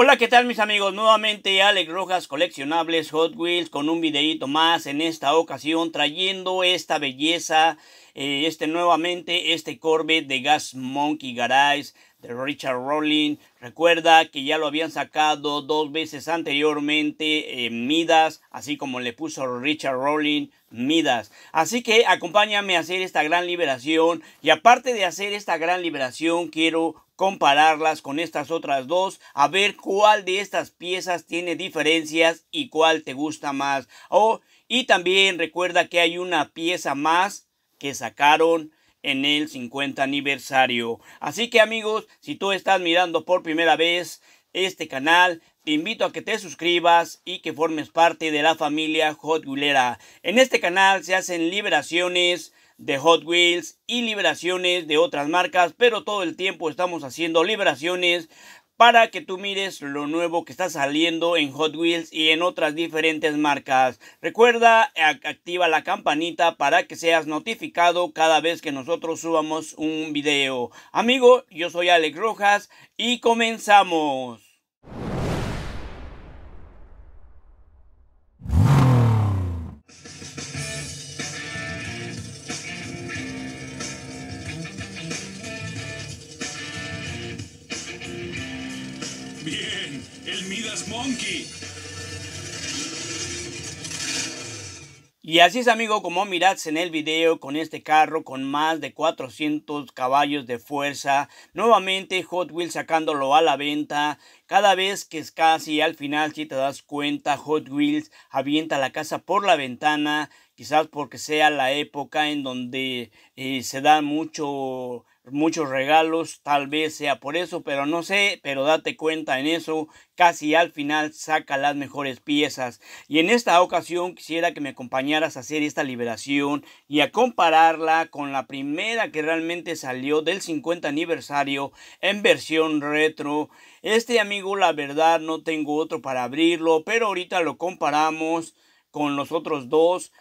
Hola, ¿qué tal mis amigos? Nuevamente Alex Rojas Coleccionables Hot Wheels con un videito más en esta ocasión trayendo esta belleza, eh, este nuevamente, este Corvette de Gas Monkey Garage de Richard Rowling. Recuerda que ya lo habían sacado dos veces anteriormente en eh, Midas, así como le puso Richard Rowling Midas. Así que acompáñame a hacer esta gran liberación y aparte de hacer esta gran liberación quiero compararlas con estas otras dos, a ver cuál de estas piezas tiene diferencias y cuál te gusta más. Oh, y también recuerda que hay una pieza más que sacaron en el 50 aniversario. Así que amigos, si tú estás mirando por primera vez este canal, te invito a que te suscribas y que formes parte de la familia Hot Wheelera. En este canal se hacen liberaciones de Hot Wheels y liberaciones de otras marcas, pero todo el tiempo estamos haciendo liberaciones para que tú mires lo nuevo que está saliendo en Hot Wheels y en otras diferentes marcas. Recuerda, activa la campanita para que seas notificado cada vez que nosotros subamos un video. Amigo, yo soy Alex Rojas y comenzamos. Y así es amigo, como mirad en el video con este carro con más de 400 caballos de fuerza, nuevamente Hot Wheels sacándolo a la venta, cada vez que es casi al final si te das cuenta Hot Wheels avienta la casa por la ventana, quizás porque sea la época en donde eh, se da mucho muchos regalos, tal vez sea por eso, pero no sé, pero date cuenta en eso, casi al final saca las mejores piezas. Y en esta ocasión quisiera que me acompañaras a hacer esta liberación y a compararla con la primera que realmente salió del 50 aniversario en versión retro. Este amigo, la verdad, no tengo otro para abrirlo, pero ahorita lo comparamos con los otros dos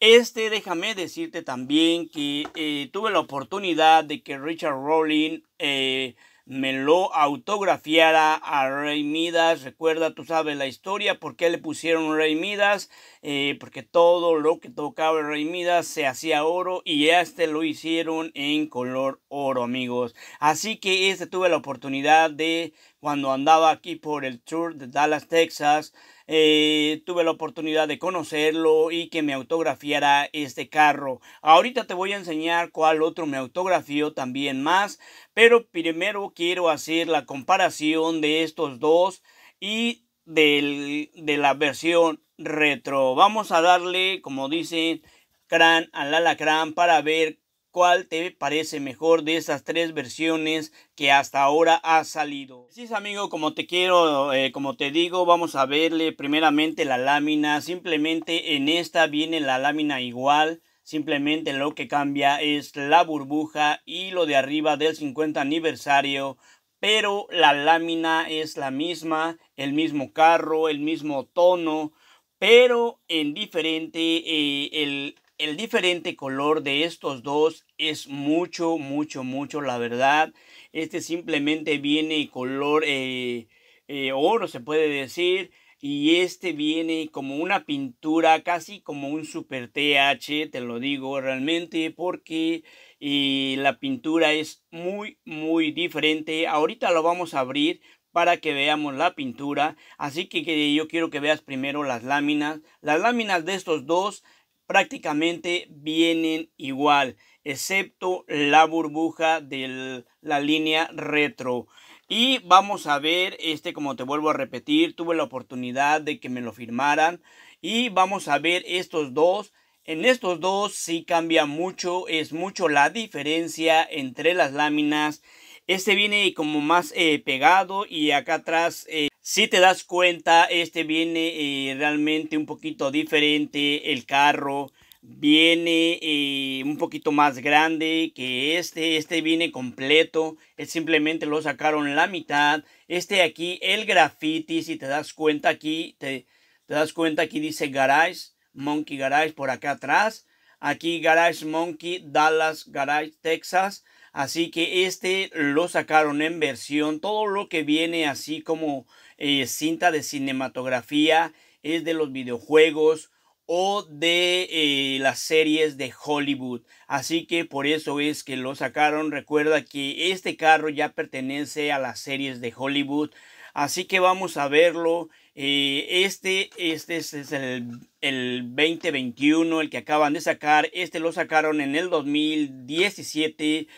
este, déjame decirte también que eh, tuve la oportunidad de que Richard Rowling eh, me lo autografiara a Rey Midas. Recuerda, tú sabes la historia, por qué le pusieron Rey Midas, eh, porque todo lo que tocaba Rey Midas se hacía oro y este lo hicieron en color oro, amigos. Así que este tuve la oportunidad de, cuando andaba aquí por el tour de Dallas, Texas, eh, tuve la oportunidad de conocerlo y que me autografiara este carro. Ahorita te voy a enseñar cuál otro me autografió también más, pero primero quiero hacer la comparación de estos dos y de la versión retro. Vamos a darle, como dicen, crán al alacrán para ver cuál te parece mejor de esas tres versiones que hasta ahora ha salido. Sí, es amigo, como te quiero, eh, como te digo, vamos a verle primeramente la lámina. Simplemente en esta viene la lámina igual. Simplemente lo que cambia es la burbuja y lo de arriba del 50 aniversario pero la lámina es la misma, el mismo carro, el mismo tono, pero en diferente eh, el, el diferente color de estos dos es mucho, mucho, mucho, la verdad. Este simplemente viene color eh, eh, oro, se puede decir. Y este viene como una pintura, casi como un super TH, te lo digo realmente, porque eh, la pintura es muy, muy diferente. Ahorita lo vamos a abrir para que veamos la pintura. Así que yo quiero que veas primero las láminas. Las láminas de estos dos prácticamente vienen igual, excepto la burbuja de la línea retro. Y vamos a ver, este como te vuelvo a repetir, tuve la oportunidad de que me lo firmaran. Y vamos a ver estos dos. En estos dos sí cambia mucho, es mucho la diferencia entre las láminas. Este viene como más eh, pegado y acá atrás... Eh, si te das cuenta, este viene eh, realmente un poquito diferente. El carro viene eh, un poquito más grande que este. Este viene completo. Es simplemente lo sacaron la mitad. Este aquí, el graffiti, si te das cuenta aquí, te, te das cuenta aquí dice Garage, Monkey Garage por acá atrás. Aquí Garage Monkey, Dallas Garage, Texas. Así que este lo sacaron en versión. Todo lo que viene así como eh, cinta de cinematografía es de los videojuegos o de eh, las series de Hollywood. Así que por eso es que lo sacaron. Recuerda que este carro ya pertenece a las series de Hollywood. Así que vamos a verlo. Eh, este, este es, el, el, 2021, el que acaban de sacar. Este lo sacaron en el 2017.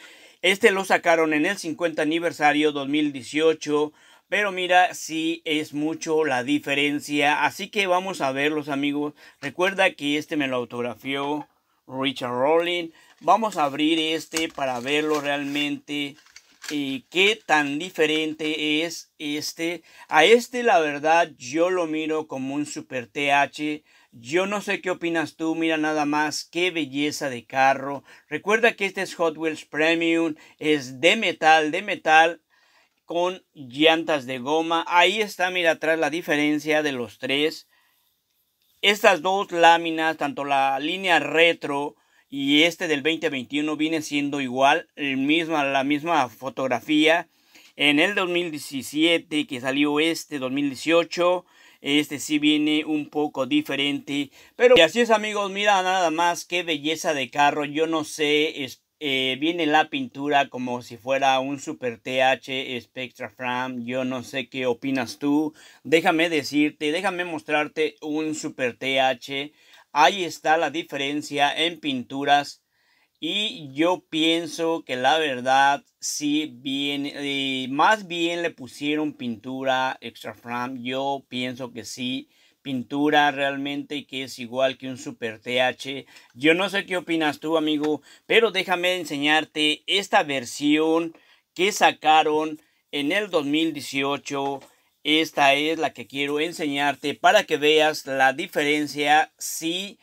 Este lo sacaron en el 50 aniversario 2018. Pero mira, si es mucho la diferencia. Así que vamos a verlos, amigos. Recuerda que este me lo autografió Richard Rowling. Vamos a abrir este para verlo realmente. y eh, qué tan diferente es este. A este, la verdad, yo lo miro como un super TH. Yo no sé qué opinas tú, mira nada más, qué belleza de carro. Recuerda que este es Hot Wheels Premium, es de metal, de metal con llantas de goma. Ahí está, mira atrás la diferencia de los tres. Estas dos láminas, tanto la línea retro y este del 2021 viene siendo igual, el la misma fotografía. En el 2017 que salió este 2018 este sí viene un poco diferente. Pero así es amigos, mira nada más qué belleza de carro. Yo no sé, eh, viene la pintura como si fuera un Super TH Spectra Fram. Yo no sé qué opinas tú. Déjame decirte, déjame mostrarte un Super TH. Ahí está la diferencia en pinturas. Y yo pienso que la verdad, sí, bien, eh, más bien le pusieron pintura extra fram. Yo pienso que sí, pintura realmente que es igual que un super TH. Yo no sé qué opinas tú, amigo, pero déjame enseñarte esta versión que sacaron en el 2018. Esta es la que quiero enseñarte para que veas la diferencia, sí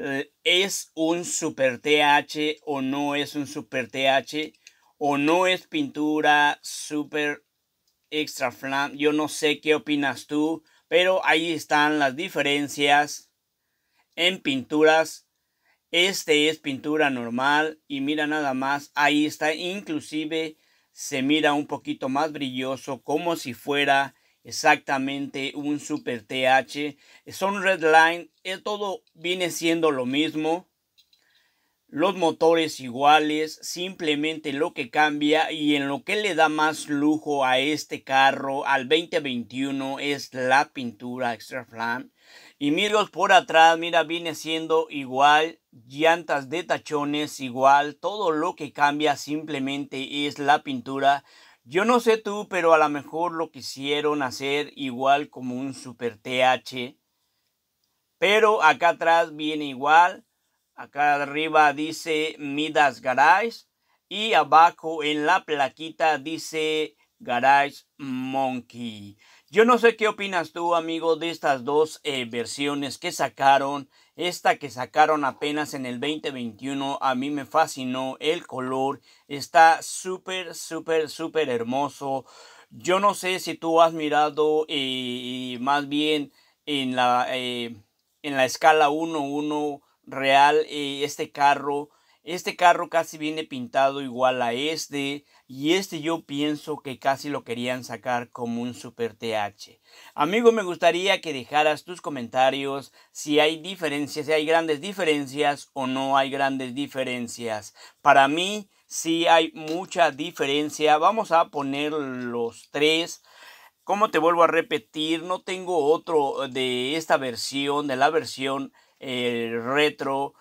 eh, es un super TH o no es un super TH o no es pintura super extra flam. Yo no sé qué opinas tú, pero ahí están las diferencias en pinturas. Este es pintura normal y mira nada más, ahí está inclusive se mira un poquito más brilloso como si fuera exactamente un Super TH, son Redline, eh, todo viene siendo lo mismo. Los motores iguales, simplemente lo que cambia y en lo que le da más lujo a este carro al 2021 es la pintura extra Flam. Y miros por atrás, mira, viene siendo igual, llantas de tachones igual, todo lo que cambia simplemente es la pintura yo no sé tú, pero a lo mejor lo quisieron hacer igual como un super TH. Pero acá atrás viene igual. Acá arriba dice Midas Garage. Y abajo en la plaquita dice Garage Monkey. Yo no sé qué opinas tú, amigo, de estas dos eh, versiones que sacaron. Esta que sacaron apenas en el 2021, a mí me fascinó el color. Está súper, súper, súper hermoso. Yo no sé si tú has mirado eh, más bien en la, eh, en la escala 1-1 real este carro. Este carro casi viene pintado igual a este y este yo pienso que casi lo querían sacar como un super TH. Amigo, me gustaría que dejaras tus comentarios si hay diferencias, si hay grandes diferencias o no hay grandes diferencias. Para mí sí hay mucha diferencia. Vamos a poner los tres. Como te vuelvo a repetir, no tengo otro de esta versión, de la versión eh, retro.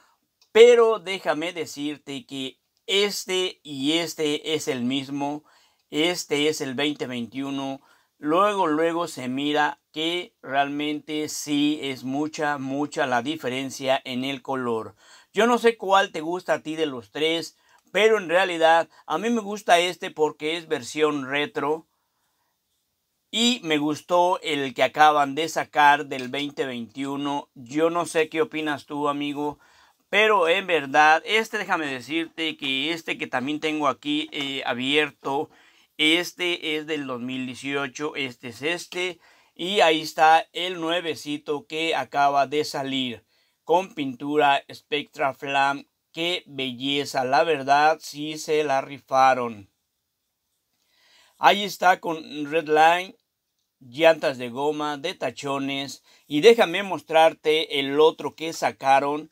Pero déjame decirte que este y este es el mismo. Este es el 2021. Luego, luego se mira que realmente sí es mucha, mucha la diferencia en el color. Yo no sé cuál te gusta a ti de los tres, pero en realidad a mí me gusta este porque es versión retro. Y me gustó el que acaban de sacar del 2021. Yo no sé qué opinas tú, amigo. Pero en verdad, este déjame decirte que este que también tengo aquí eh, abierto, este es del 2018, este es este. Y ahí está el nuevecito que acaba de salir con pintura Spectra Flam. Qué belleza, la verdad, sí se la rifaron. Ahí está con Redline, llantas de goma, de tachones. Y déjame mostrarte el otro que sacaron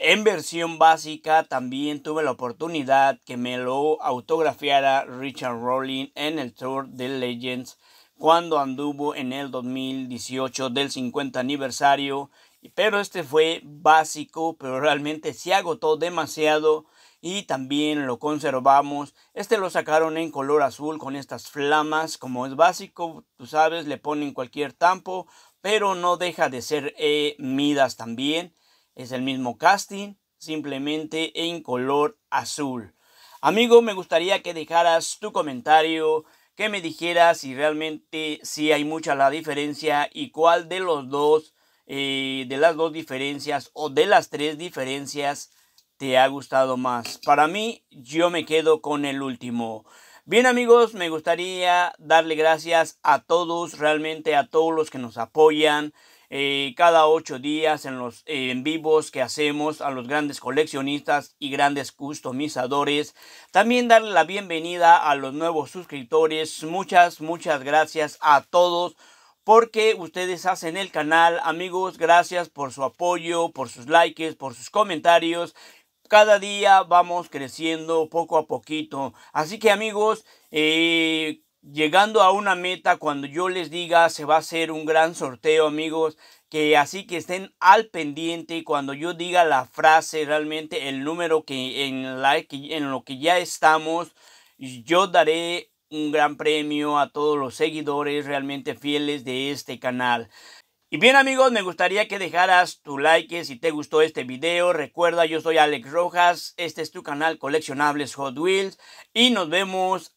en versión básica también tuve la oportunidad que me lo autografiara Richard Rowling en el Tour de Legends cuando anduvo en el 2018 del 50 aniversario. Pero este fue básico, pero realmente se agotó demasiado y también lo conservamos. Este lo sacaron en color azul con estas flamas. Como es básico, tú sabes, le ponen cualquier tampo, pero no deja de ser eh, Midas también. Es el mismo casting, simplemente en color azul. Amigo, me gustaría que dejaras tu comentario, que me dijeras si realmente si hay mucha la diferencia y cuál de los dos, eh, de las dos diferencias o de las tres diferencias te ha gustado más. Para mí, yo me quedo con el último. Bien amigos, me gustaría darle gracias a todos, realmente a todos los que nos apoyan, eh, cada ocho días en los en vivos que hacemos a los grandes coleccionistas y grandes customizadores. También darle la bienvenida a los nuevos suscriptores. Muchas, muchas gracias a todos porque ustedes hacen el canal. Amigos, gracias por su apoyo, por sus likes, por sus comentarios. Cada día vamos creciendo poco a poquito. Así que amigos, eh, llegando a una meta cuando yo les diga se va a hacer un gran sorteo amigos que así que estén al pendiente cuando yo diga la frase realmente el número que en la en lo que ya estamos yo daré un gran premio a todos los seguidores realmente fieles de este canal y bien amigos, me gustaría que dejaras tu like si te gustó este video. Recuerda, yo soy Alex Rojas, este es tu canal Coleccionables Hot Wheels y nos vemos